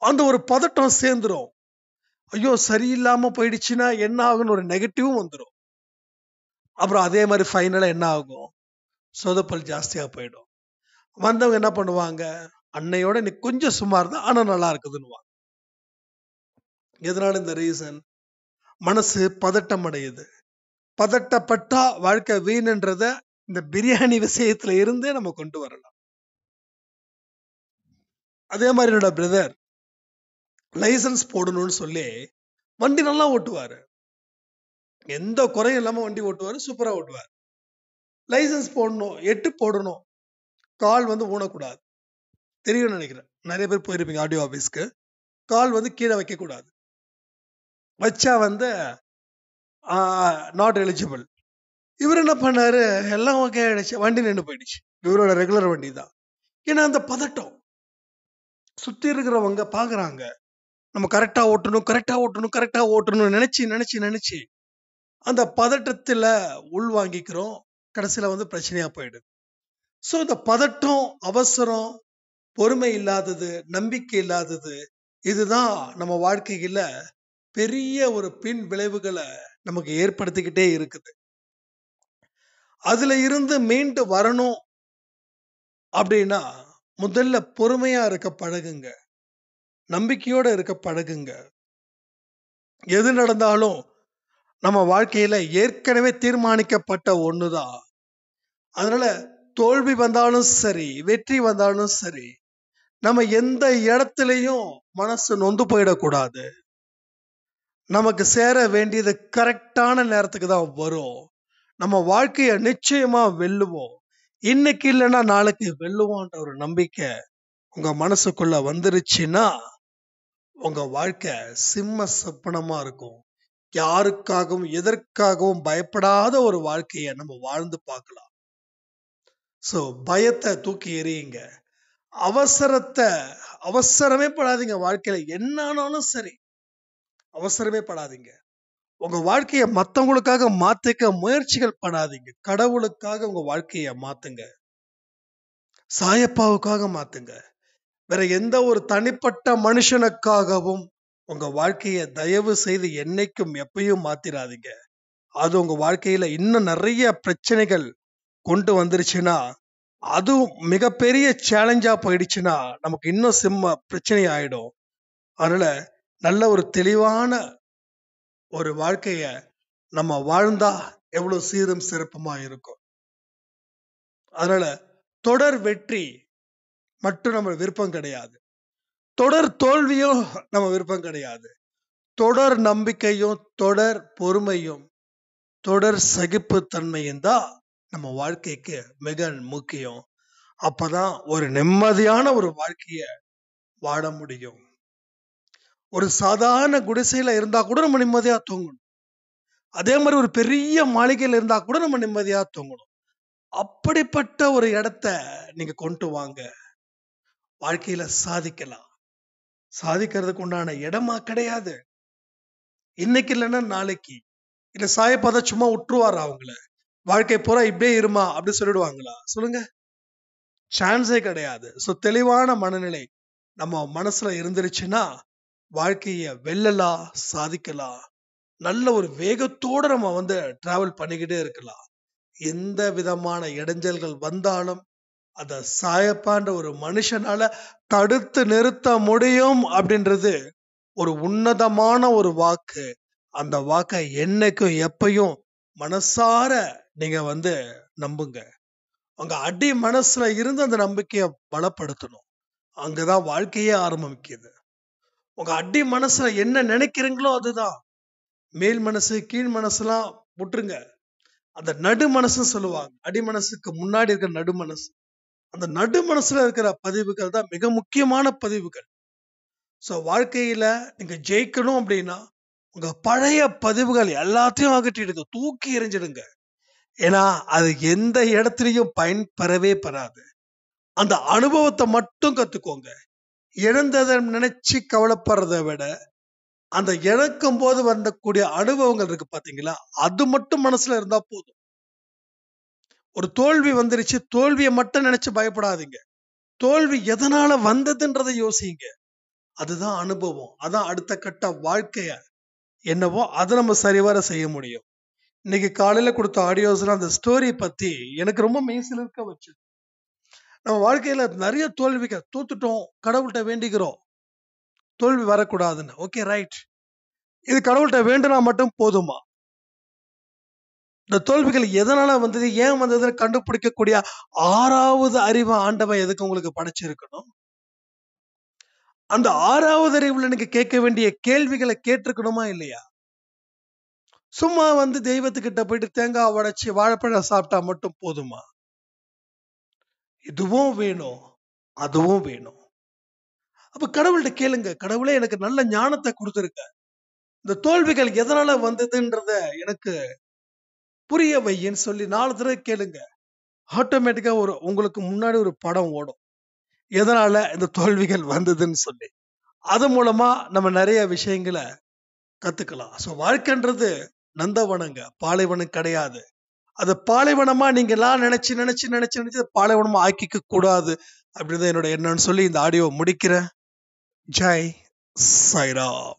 அந்த ஒரு பதட்டம் சேர்ந்துரும் ஐயோ சரியில்லாம போயிடுச்சுன்னா என்ன ஆகும்னு ஒரு நெகட்டிவும் வந்துடும் அப்புறம் அதே மாதிரி ஃபைனலாக என்ன ஆகும் சொதப்பல் ஜாஸ்தியாக போயிடும் வந்தவங்க என்ன பண்ணுவாங்க அன்னையோட இன்னைக்கு கொஞ்சம் சுமார் தான் ஆனால் நல்லா இருக்குதுன்னுவாங்க எதனால இந்த ரீசன் மனசு பதட்டம் அடையுது பதட்டப்பட்டா வாழ்க்கை வீணுன்றத இந்த பிரியாணி விஷயத்துல இருந்தே நம்ம கொண்டு வரலாம் அதே மாதிரி என்னோட பிரதர் லைசன்ஸ் போடணும்னு சொல்லி வண்டி நல்லா ஓட்டுவாரு எந்த குறையும் இல்லாம வண்டி ஓட்டுவாரு சூப்பரா ஓட்டுவார் லைசன்ஸ் போடணும் எட்டு போடணும் கால் வந்து ஊனக்கூடாது தெரியும் நினைக்கிறேன் நிறைய பேர் போயிருப்பீங்க ஆடியோ ஆபீஸ்க்கு கால் வந்து கீழே வைக்கக்கூடாது வச்சா வந்து நாட் எலிஜிபிள் இவர் என்ன பண்ணார் எல்லாம் ஓகே ஆகிடுச்சு வண்டி நின்று போயிடுச்சு இவரோட ரெகுலர் வண்டி தான் ஏன்னா அந்த பதட்டம் சுற்றி இருக்கிறவங்க பார்க்குறாங்க நம்ம கரெக்டாக ஓட்டணும் கரெக்டாக ஓட்டணும் கரெக்டாக ஓட்டணும்னு நினச்சி நினச்சி நினச்சி அந்த பதட்டத்தில் வாங்கிக்கிறோம் கடைசியில் வந்து பிரச்சனையாக போயிடுது ஸோ இந்த பதட்டம் அவசரம் பொறுமை இல்லாதது நம்பிக்கை இல்லாதது இதுதான் நம்ம வாழ்க்கையில் பெரிய ஒரு பின் விளைவுகளை நமக்கு ஏற்படுத்திக்கிட்டே இருக்குது அதுல இருந்து மீண்டு வரணும் அப்படின்னா முதல்ல பொறுமையா இருக்க பழகுங்க நம்பிக்கையோட இருக்க பழகுங்க எது நடந்தாலும் நம்ம வாழ்க்கையில ஏற்கனவே தீர்மானிக்கப்பட்ட ஒண்ணுதான் அதனால தோல்வி வந்தாலும் சரி வெற்றி வந்தாலும் சரி நம்ம எந்த இடத்துலையும் மனசு நொந்து போயிடக்கூடாது நமக்கு சேர வேண்டியது கரெக்டான நேரத்துக்கு தான் வரும் நம்ம வாழ்க்கையை நிச்சயமா வெல்லுவோம் இன்னைக்கு இல்லைன்னா நாளைக்கு வெல்லுவோன்ற ஒரு நம்பிக்கை உங்க மனசுக்குள்ள வந்துருச்சுன்னா உங்க வாழ்க்கை சிம்ம சப்பனமா இருக்கும் யாருக்காகவும் எதற்காகவும் பயப்படாத ஒரு வாழ்க்கையை நம்ம வாழ்ந்து பார்க்கலாம் ஸோ பயத்தை தூக்கி எறியுங்க அவசரத்தை அவசரமே படாதீங்க வாழ்க்கையில என்னானாலும் சரி அவசரமே படாதீங்க உங்க வாழ்க்கையை மற்றவங்களுக்காக மாத்திக்க முயற்சிகள் படாதீங்க கடவுளுக்காக உங்க வாழ்க்கையை மாத்துங்க சாயப்பாவுக்காக மாத்துங்க வேற எந்த ஒரு தனிப்பட்ட மனுஷனுக்காகவும் உங்க வாழ்க்கையை தயவு செய்து என்னைக்கும் எப்பயும் மாத்திராதீங்க அது உங்க வாழ்க்கையில இன்னும் நிறைய பிரச்சனைகள் கொண்டு வந்துருச்சுன்னா அதுவும் மிகப்பெரிய சேலஞ்சா போயிடுச்சுன்னா நமக்கு இன்னும் சிம்ம பிரச்சனை ஆயிடும் அதனால நல்ல ஒரு தெளிவான ஒரு வாழ்க்கையை நம்ம வாழ்ந்தா எவ்வளவு சீரும் சிறப்புமா இருக்கும் அதனால தொடர் வெற்றி மட்டும் நம்ம விருப்பம் கிடையாது தொடர் தோல்வியும் நம்ம விருப்பம் கிடையாது தொடர் நம்பிக்கையும் தொடர் பொறுமையும் தொடர் தன்மையும் தான் நம்ம வாழ்க்கைக்கு மிக முக்கியம் அப்பதான் ஒரு நிம்மதியான ஒரு வாழ்க்கையை வாழ முடியும் ஒரு சாதாரண குடிசையில் இருந்தால் கூட நம்ம நிம்மதியாக தூங்கணும் அதே மாதிரி ஒரு பெரிய மாளிகையில் இருந்தால் கூட நம்ம நிம்மதியாக தூங்கணும் அப்படிப்பட்ட ஒரு இடத்த நீங்க கொண்டு வாங்க வாழ்க்கையில சாதிக்கலாம் சாதிக்கிறதுக்கு உண்டான இடமா கிடையாது இன்னைக்கு இல்லைன்னா நாளைக்கு சாய சாயப்பாதா சும்மா விட்டுருவாரா அவங்கள வாழ்க்கை பூரா இப்படியே இருமா அப்படி சொல்லிடுவாங்களா சொல்லுங்க சான்ஸே கிடையாது ஸோ தெளிவான மனநிலை நம்ம மனசுல இருந்துருச்சுன்னா வாழ்க்கைய வெல்லலாம் சாதிக்கலாம் நல்ல ஒரு வேகத்தோட நம்ம வந்து டிராவல் பண்ணிக்கிட்டே இருக்கலாம் எந்த விதமான இடைஞ்சல்கள் வந்தாலும் அத சாயப்பான்ற ஒரு மனுஷனால தடுத்து நிறுத்த முடியும் அப்படின்றது ஒரு உன்னதமான ஒரு வாக்கு அந்த வாக்கை என்னைக்கும் எப்பையும் மனசார நீங்க வந்து நம்புங்க உங்க அடி மனசுல இருந்து அந்த நம்பிக்கையை பலப்படுத்தணும் அங்கதான் வாழ்க்கையே ஆரம்பிக்குது உங்க அடி மனசுல என்ன நினைக்கிறீங்களோ அதுதான் மேல் மனசு கீழ் மனசுலாம் விட்டுருங்க அந்த நடு மனசு சொல்லுவாங்க அடி மனசுக்கு முன்னாடி இருக்கிற நடு மனசு அந்த நடு மனசுல இருக்கிற பதிவுகள் தான் மிக முக்கியமான பதிவுகள் ஸோ வாழ்க்கையில நீங்க ஜெயிக்கணும் அப்படின்னா உங்க பழைய பதிவுகள் எல்லாத்தையும் அகற்றிடுங்க தூக்கி எறிஞ்சிடுங்க ஏன்னா அது எந்த இடத்துலையும் பயன்பெறவே பெறாது அந்த அனுபவத்தை மட்டும் கத்துக்கோங்க இழந்ததை நினைச்சு கவலைப்படுறதை விட அந்த இழக்கும் போது வரக்கூடிய அனுபவங்கள் இருக்கு பாத்தீங்களா அது மட்டும் மனசுல இருந்தா போதும் ஒரு தோல்வி வந்துருச்சு தோல்வியை மட்டும் நினைச்சு பயப்படாதீங்க தோல்வி எதனால வந்ததுன்றதை யோசிங்க அதுதான் அனுபவம் அதான் அடுத்த கட்ட வாழ்க்கைய என்னவோ அதை நம்ம சரிவர செய்ய முடியும் இன்னைக்கு காலையில கொடுத்த ஆடியோஸ்ல அந்த ஸ்டோரி பத்தி எனக்கு ரொம்ப மெய்சிலிருக்க வச்சது நம்ம வாழ்க்கையில் நிறைய தோல்விகள் தோத்துட்டோம் கடவுள்கிட்ட வேண்டிக்கிறோம் தோல்வி வரக்கூடாதுன்னு ஓகே ரைட் இது கடவுள்கிட்ட வேண்டுனா மட்டும் போதுமா இந்த தோல்விகள் எதனால வந்தது ஏன் வந்ததுன்னு கண்டுபிடிக்கக்கூடிய ஆறாவது அறிவு ஆண்டவன் எதுக்கு உங்களுக்கு படைச்சிருக்கணும் அந்த ஆறாவது அறிவுல நீங்க கேட்க வேண்டிய கேள்விகளை கேட்டிருக்கணுமா இல்லையா சும்மா வந்து தெய்வத்துக்கிட்ட போயிட்டு தேங்காய் உடைச்சி வாழைப்பழம் சாப்பிட்டா மட்டும் போதுமா இதுவும் வேணும் அதுவும் வேணும் அப்ப கடவுள்கிட்ட கேளுங்க கடவுளே எனக்கு நல்ல ஞானத்தை கொடுத்துருக்க இந்த தோல்விகள் எதனால வந்ததுன்றத எனக்கு புரிய வையன்னு சொல்லி நாலு தடவை கேளுங்க ஆட்டோமேட்டிக்கா ஒரு உங்களுக்கு முன்னாடி ஒரு படம் ஓடும் எதனால இந்த தோல்விகள் வந்ததுன்னு சொல்லி அது மூலமா நம்ம நிறைய விஷயங்களை கத்துக்கலாம் ஸோ வாழ்க்கைன்றது நந்தவனங்க பாலைவனம் கிடையாது அது பாலைவனமா நீங்க எல்லாம் நினைச்சு நினைச்சு நினைச்சு நினைச்சு பாலைவனமா ஆக்கிக்க கூடாது அப்படிதான் என்னோட என்னன்னு சொல்லி இந்த ஆடியோவை முடிக்கிறேன் ஜெய் சாய்ராம்